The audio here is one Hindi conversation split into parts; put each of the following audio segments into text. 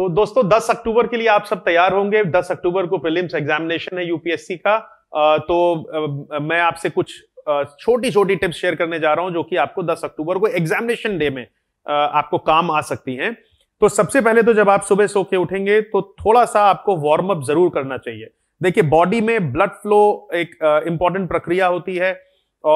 तो दोस्तों 10 अक्टूबर के लिए आप सब तैयार होंगे 10 अक्टूबर को प्रीलिम्स एग्जामिनेशन है यूपीएससी का तो मैं आपसे कुछ छोटी छोटी टिप्स शेयर करने जा रहा हूं जो कि आपको 10 अक्टूबर को एग्जामिनेशन डे में आपको काम आ सकती हैं तो सबसे पहले तो जब आप सुबह सो के उठेंगे तो थोड़ा सा आपको वार्म अप जरूर करना चाहिए देखिए बॉडी में ब्लड फ्लो एक इंपॉर्टेंट प्रक्रिया होती है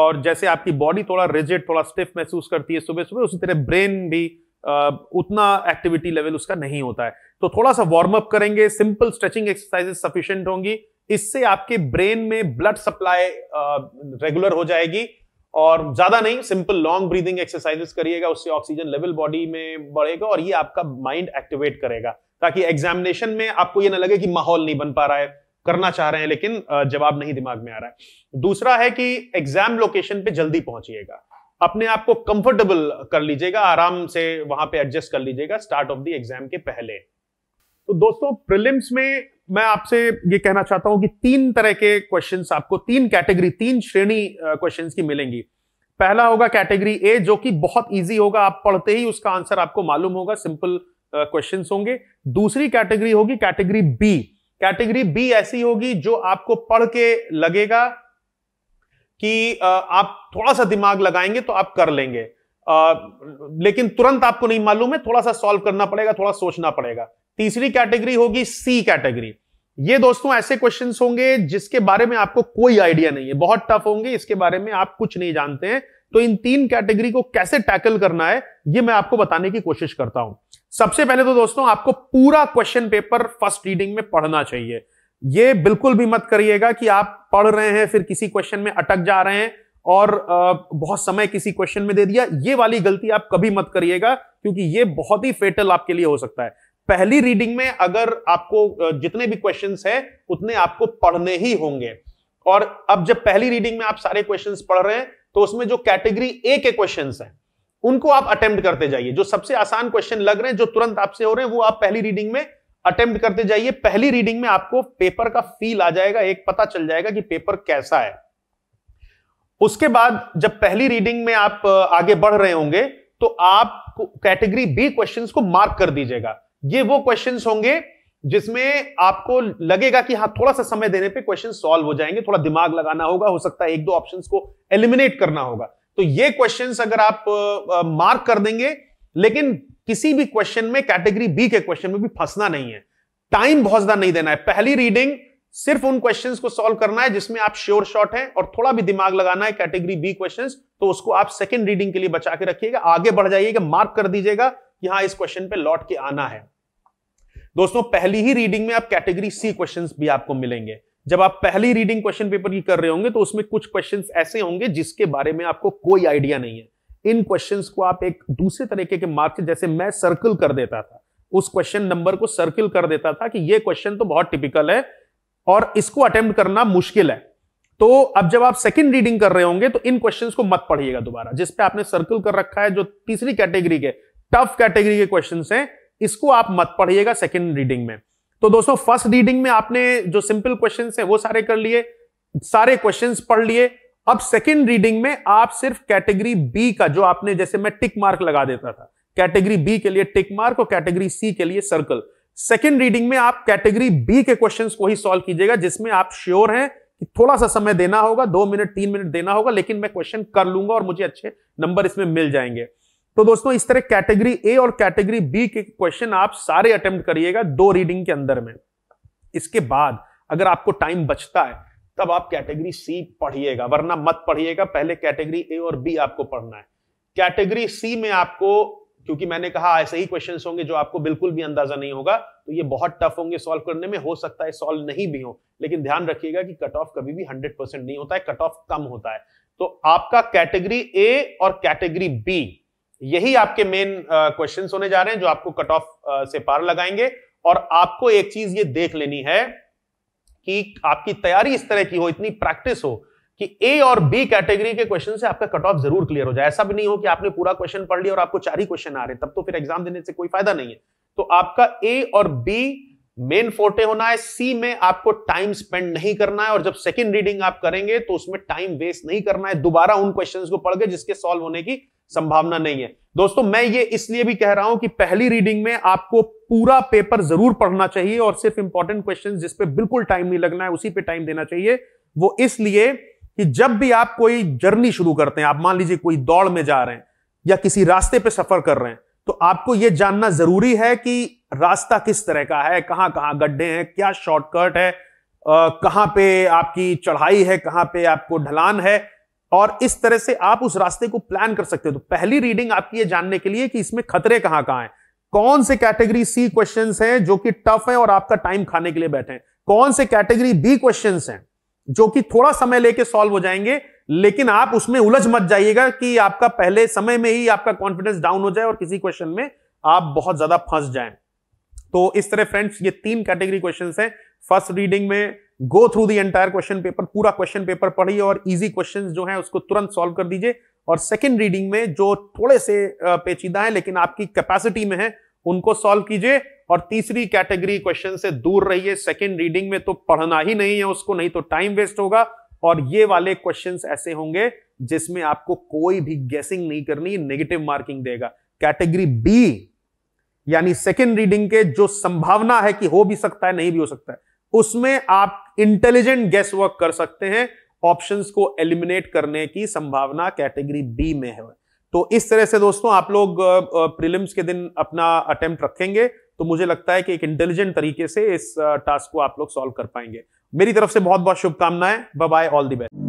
और जैसे आपकी बॉडी थोड़ा रिजिड थोड़ा स्टिफ महसूस करती है सुबह सुबह उसी तरह ब्रेन भी उतना एक्टिविटी लेवल उसका नहीं होता है तो थोड़ा सा वार्म अप करेंगे सिंपल स्ट्रेचिंग एक्सरसाइजेस सफिशियंट होंगी इससे आपके ब्रेन में ब्लड सप्लाई रेगुलर हो जाएगी और ज्यादा नहीं सिंपल लॉन्ग ब्रीदिंग एक्सरसाइजेस करिएगा उससे ऑक्सीजन लेवल बॉडी में बढ़ेगा और ये आपका माइंड एक्टिवेट करेगा ताकि एग्जामिनेशन में आपको ये ना लगे कि माहौल नहीं बन पा रहा है करना चाह रहे हैं लेकिन जवाब नहीं दिमाग में आ रहा है दूसरा है कि एग्जाम लोकेशन पे जल्दी पहुंचिएगा अपने आप को कंफर्टेबल कर लीजिएगा आराम से वहां पे एडजस्ट कर लीजिएगा स्टार्ट ऑफ द एग्जाम के पहले तो दोस्तों प्रिलिम्स में मैं आपसे ये कहना चाहता हूं कि तीन तरह के क्वेश्चन आपको तीन कैटेगरी तीन श्रेणी क्वेश्चन की मिलेंगी पहला होगा कैटेगरी ए जो कि बहुत इजी होगा आप पढ़ते ही उसका आंसर आपको मालूम होगा सिंपल क्वेश्चन होंगे दूसरी कैटेगरी होगी कैटेगरी बी कैटेगरी बी ऐसी होगी जो आपको पढ़ के लगेगा कि आप थोड़ा सा दिमाग लगाएंगे तो आप कर लेंगे आ, लेकिन तुरंत आपको नहीं मालूम है थोड़ा सा सॉल्व करना पड़ेगा थोड़ा सोचना पड़ेगा तीसरी कैटेगरी होगी सी कैटेगरी ये दोस्तों ऐसे क्वेश्चंस होंगे जिसके बारे में आपको कोई आइडिया नहीं है बहुत टफ होंगे इसके बारे में आप कुछ नहीं जानते हैं तो इन तीन कैटेगरी को कैसे टैकल करना है ये मैं आपको बताने की कोशिश करता हूं सबसे पहले तो दोस्तों आपको पूरा क्वेश्चन पेपर फर्स्ट रीडिंग में पढ़ना चाहिए ये बिल्कुल भी मत करिएगा कि आप पढ़ रहे हैं फिर किसी क्वेश्चन में अटक जा रहे हैं और बहुत समय किसी क्वेश्चन में दे दिया ये वाली गलती आप कभी मत करिएगा क्योंकि ये बहुत ही फेटल आपके लिए हो सकता है पहली रीडिंग में अगर आपको जितने भी क्वेश्चंस हैं उतने आपको पढ़ने ही होंगे और अब जब पहली रीडिंग में आप सारे क्वेश्चंस पढ़ रहे हैं तो उसमें जो कैटेगरी ए के क्वेश्चंस हैं उनको आप अटेम्प्ट करते जाइए जो सबसे आसान क्वेश्चन लग रहे हैं जो तुरंत आपसे हो रहे हैं वो आप पहली रीडिंग में अटेम्प्ट करते जाइए पहली रीडिंग में आपको पेपर का फील आ जाएगा एक पता चल जाएगा कि पेपर कैसा है उसके बाद जब पहली रीडिंग में आप आगे बढ़ रहे होंगे तो आप कैटेगरी बी क्वेश्चंस को मार्क कर दीजिएगा ये वो क्वेश्चंस होंगे जिसमें आपको लगेगा कि हाँ थोड़ा सा समय देने पे क्वेश्चन सॉल्व हो जाएंगे थोड़ा दिमाग लगाना होगा हो सकता है एक दो ऑप्शन को एलिमिनेट करना होगा तो ये क्वेश्चन अगर आप मार्क कर देंगे लेकिन किसी भी क्वेश्चन में कैटेगरी बी के क्वेश्चन में भी फंसना नहीं है टाइम बहुत ज्यादा नहीं देना है पहली रीडिंग सिर्फ उन क्वेश्चंस को सॉल्व करना है जिसमें आप श्योर शॉट हैं और थोड़ा भी दिमाग लगाना है कैटेगरी बी क्वेश्चंस तो उसको आप सेकंड रीडिंग के लिए बचा के रखिएगा आगे बढ़ जाइएगा मार्क कर दीजिएगा कि हाँ इस क्वेश्चन पे लौट के आना है दोस्तों पहली ही रीडिंग में आप कैटेगरी सी क्वेश्चंस भी आपको मिलेंगे जब आप पहली रीडिंग क्वेश्चन पेपर की कर रहे होंगे तो उसमें कुछ क्वेश्चन ऐसे होंगे जिसके बारे में आपको कोई आइडिया नहीं है इन क्वेश्चन को आप एक दूसरे तरीके के मार्क जैसे मैं सर्कल कर देता था उस क्वेश्चन नंबर को सर्किल कर देता था कि ये क्वेश्चन तो बहुत टिपिकल है और इसको अटेम्प्ट करना मुश्किल है तो अब जब आप सेकंड रीडिंग कर रहे होंगे तो इन क्वेश्चंस को मत पढ़िएगा दोबारा जिस पे आपने सर्कल कर रखा है जो तीसरी कैटेगरी के टफ कैटेगरी के क्वेश्चंस हैं इसको आप मत पढ़िएगा सेकंड रीडिंग में तो दोस्तों फर्स्ट रीडिंग में आपने जो सिंपल क्वेश्चन है वो सारे कर लिए सारे क्वेश्चन पढ़ लिए अब सेकेंड रीडिंग में आप सिर्फ कैटेगरी बी का जो आपने जैसे मैं टिक मार्क लगा देता था कैटेगरी बी के लिए टिक मार्क और कैटेगरी सी के लिए सर्कल सेकेंड रीडिंग में आप कैटेगरी बी के क्वेश्चन को ही सॉल्व कीजिएगा जिसमें आप श्योर हैं कि थोड़ा सा समय देना होगा दो मिनट तीन मिनट देना होगा लेकिन मैं क्वेश्चन कर लूंगा और मुझे अच्छे नंबर इसमें मिल जाएंगे तो दोस्तों इस तरह कैटेगरी ए और कैटेगरी बी के क्वेश्चन आप सारे अटेम्प्ट करिएगा दो रीडिंग के अंदर में इसके बाद अगर आपको टाइम बचता है तब आप कैटेगरी सी पढ़िएगा वरना मत पढ़िएगा पहले कैटेगरी ए और बी आपको पढ़ना है कैटेगरी सी में आपको क्योंकि मैंने कहा ऐसे ही क्वेश्चन होंगे जो आपको बिल्कुल भी अंदाजा नहीं होगा तो ये बहुत टफ होंगे सॉल्व करने में हो सकता है सॉल्व नहीं भी हो लेकिन ध्यान रखिएगा कि कट ऑफ कभी भी हंड्रेड परसेंट नहीं होता है कट ऑफ कम होता है तो आपका कैटेगरी ए और कैटेगरी बी यही आपके मेन क्वेश्चन होने जा रहे हैं जो आपको कट ऑफ से पार लगाएंगे और आपको एक चीज ये देख लेनी है कि आपकी तैयारी इस तरह की हो इतनी प्रैक्टिस हो कि ए और बी कैटेगरी के क्वेश्चन से आपका कट ऑफ जरूर क्लियर हो जाए ऐसा भी नहीं हो कि आपने पूरा क्वेश्चन पढ़ लिया और आपको चार ही क्वेश्चन आ रहे हैं तब तो फिर एग्जाम देने से कोई फायदा नहीं है तो आपका ए और बी मेन फोर्टे होना है सी में आपको टाइम स्पेंड नहीं करना है और जब सेकंड रीडिंग आप करेंगे तो उसमें टाइम वेस्ट नहीं करना है दोबारा उन क्वेश्चंस को पढ़ गए जिसके सॉल्व होने की संभावना नहीं है दोस्तों मैं ये इसलिए भी कह रहा हूं कि पहली रीडिंग में आपको पूरा पेपर जरूर पढ़ना चाहिए और सिर्फ इंपॉर्टेंट क्वेश्चन जिसपे बिल्कुल टाइम नहीं लगना है उसी पे टाइम देना चाहिए वो इसलिए कि जब भी आप कोई जर्नी शुरू करते हैं आप मान लीजिए कोई दौड़ में जा रहे हैं या किसी रास्ते पे सफर कर रहे हैं तो आपको यह जानना जरूरी है कि रास्ता किस तरह का है कहां कहां गड्ढे हैं क्या शॉर्टकट है कहां पे आपकी चढ़ाई है कहां पे आपको ढलान है और इस तरह से आप उस रास्ते को प्लान कर सकते हो तो पहली रीडिंग आपकी ये जानने के लिए कि इसमें खतरे कहां कहां हैं कौन से कैटेगरी सी क्वेश्चन हैं जो कि टफ हैं और आपका टाइम खाने के लिए बैठे हैं कौन से कैटेगरी बी क्वेश्चन हैं जो कि थोड़ा समय लेके सॉल्व हो जाएंगे लेकिन आप उसमें उलझ मत जाइएगा कि आपका पहले समय में ही आपका कॉन्फिडेंस डाउन हो जाए और किसी क्वेश्चन में आप बहुत ज्यादा फंस जाएं तो इस तरह फ्रेंड्स ये तीन कैटेगरी क्वेश्चन है फर्स्ट रीडिंग में go through the entire question paper पूरा क्वेश्चन पेपर पढ़िए और इजी क्वेश्चन जो है उसको तुरंत सॉल्व कर दीजिए और सेकेंड रीडिंग में जो थोड़े से पेचीदा है लेकिन आपकी कैपेसिटी में है उनको सॉल्व कीजिए और तीसरी कैटेगरी क्वेश्चन से दूर रहिए सेकेंड रीडिंग में तो पढ़ना ही नहीं है उसको नहीं तो टाइम वेस्ट होगा और ये वाले क्वेश्चन ऐसे होंगे जिसमें आपको कोई भी गैसिंग नहीं करनी नेगेटिव मार्किंग देगा कैटेगरी बी यानी सेकेंड रीडिंग के जो संभावना है कि हो भी सकता है नहीं भी हो सकता है उसमें आप इंटेलिजेंट गैस वर्क कर सकते हैं ऑप्शंस को एलिमिनेट करने की संभावना कैटेगरी बी में है तो इस तरह से दोस्तों आप लोग प्रीलिम्स के दिन अपना अटेम्प्ट रखेंगे तो मुझे लगता है कि एक इंटेलिजेंट तरीके से इस टास्क को आप लोग सॉल्व कर पाएंगे मेरी तरफ से बहुत बहुत शुभकामनाएं बाय ऑल दी बेस्ट